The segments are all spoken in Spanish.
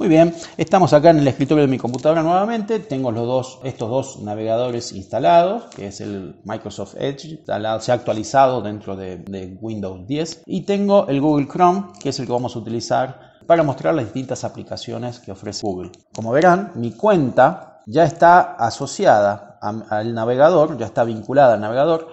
Muy bien, estamos acá en el escritorio de mi computadora nuevamente. Tengo los dos, estos dos navegadores instalados, que es el Microsoft Edge, se ha actualizado dentro de, Windows 10. Y tengo el Google Chrome, que es el que vamos a utilizar para mostrar las distintas aplicaciones que ofrece Google. Como verán, mi cuenta ya está asociada al navegador, ya está vinculada al navegador.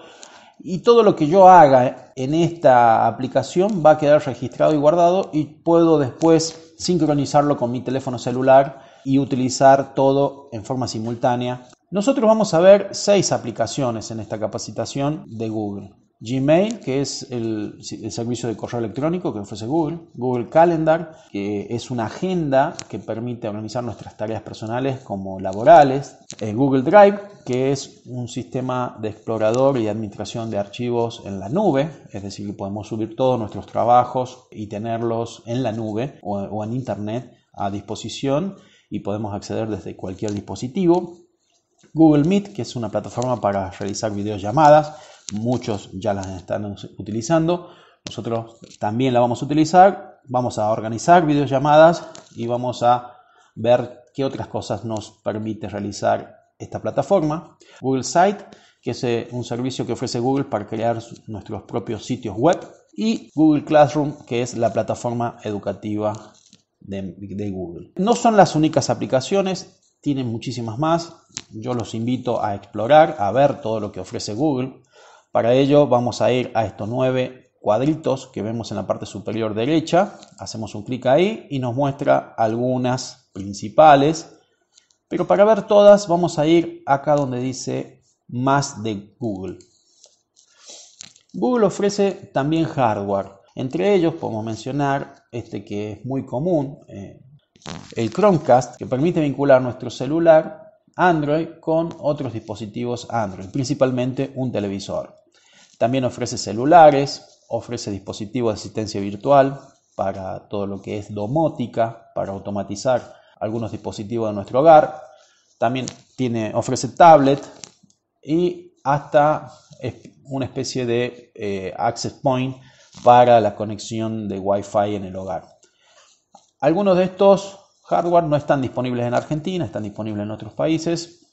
Y todo lo que yo haga en esta aplicación va a quedar registrado y guardado y puedo después sincronizarlo con mi teléfono celular y utilizar todo en forma simultánea. Nosotros vamos a ver seis aplicaciones en esta capacitación de Google. Gmail, que es el, servicio de correo electrónico que ofrece Google, Google Calendar, que es una agenda que permite organizar nuestras tareas personales como laborales, eh, Google Drive, que es un sistema de explorador y administración de archivos en la nube, es decir, que podemos subir todos nuestros trabajos y tenerlos en la nube o, en Internet a disposición y podemos acceder desde cualquier dispositivo. Google Meet, que es una plataforma para realizar videollamadas, muchos ya las están utilizando, nosotros también la vamos a utilizar, vamos a organizar videollamadas y vamos a ver qué otras cosas nos permite realizar esta plataforma. Google Site, que es eh, un servicio que ofrece Google para crear nuestros propios sitios web. Y Google Classroom, que es la plataforma educativa de, Google. No son las únicas aplicaciones, tienen muchísimas más. Yo los invito a explorar, a ver todo lo que ofrece Google. Para ello vamos a ir a estos nueve cuadritos que vemos en la parte superior derecha. Hacemos un clic ahí y nos muestra algunas principales pero para ver todas vamos a ir acá donde dice más de Google. Google ofrece también hardware. Entre ellos podemos mencionar este que es muy común, eh, el Chromecast, que permite vincular nuestro celular Android con otros dispositivos Android, principalmente un televisor. También ofrece celulares, ofrece dispositivos de asistencia virtual para todo lo que es domótica, para automatizar algunos dispositivos de nuestro hogar, también tiene, ofrece tablet y hasta una especie de eh, access point para la conexión de Wi-Fi en el hogar. Algunos de estos hardware no están disponibles en Argentina, están disponibles en otros países,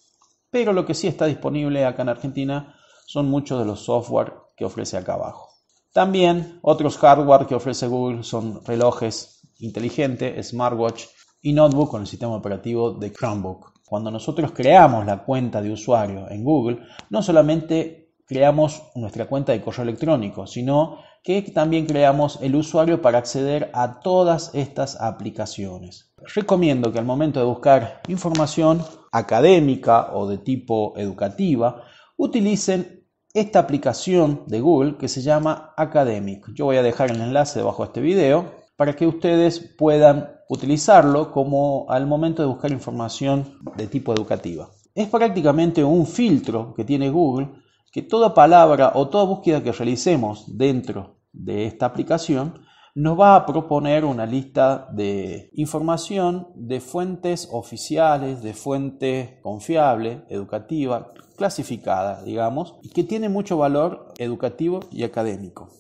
pero lo que sí está disponible acá en Argentina son muchos de los software que ofrece acá abajo. También otros hardware que ofrece Google son relojes inteligentes, smartwatch y notebook con el sistema operativo de Chromebook. Cuando nosotros creamos la cuenta de usuario en Google, no solamente creamos nuestra cuenta de correo electrónico, sino que también creamos el usuario para acceder a todas estas aplicaciones. Recomiendo que al momento de buscar información académica o de tipo educativa, utilicen esta aplicación de Google que se llama Academic. Yo voy a dejar el enlace debajo de este video para que ustedes puedan utilizarlo como al momento de buscar información de tipo educativa. Es prácticamente un filtro que tiene Google que toda palabra o toda búsqueda que realicemos dentro de esta aplicación nos va a proponer una lista de información de fuentes oficiales, de fuentes confiables, educativa, clasificada, digamos, y que tiene mucho valor educativo y académico.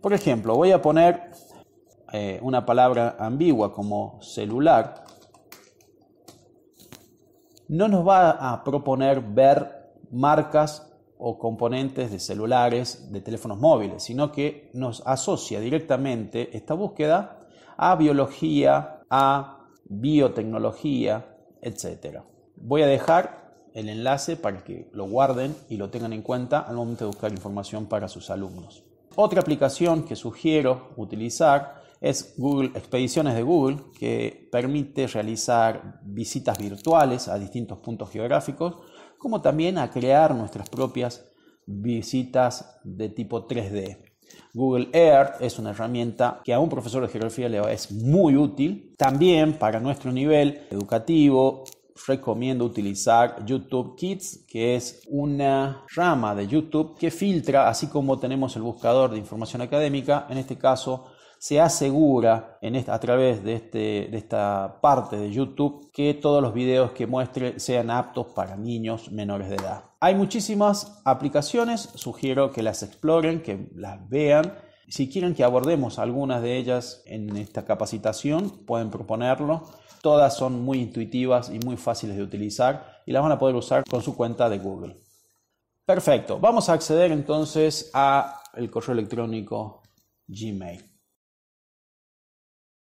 Por ejemplo, voy a poner eh, una palabra ambigua como celular, no nos va a proponer ver marcas o componentes de celulares, de teléfonos móviles, sino que nos asocia directamente esta búsqueda a biología, a biotecnología, etcétera Voy a dejar el enlace para que lo guarden y lo tengan en cuenta al momento de buscar información para sus alumnos. Otra aplicación que sugiero utilizar es Google Expediciones de Google, que permite realizar visitas virtuales a distintos puntos geográficos, como también a crear nuestras propias visitas de tipo 3D. Google Earth es una herramienta que a un profesor de geografía le es muy útil. También para nuestro nivel educativo recomiendo utilizar YouTube Kids, que es una rama de YouTube que filtra, así como tenemos el buscador de información académica, en este caso se asegura a través de, este, de esta parte de YouTube que todos los videos que muestre sean aptos para niños menores de edad. Hay muchísimas aplicaciones, sugiero que las exploren, que las vean. Si quieren que abordemos algunas de ellas en esta capacitación, pueden proponerlo. Todas son muy intuitivas y muy fáciles de utilizar y las van a poder usar con su cuenta de Google. Perfecto, vamos a acceder entonces al correo electrónico Gmail.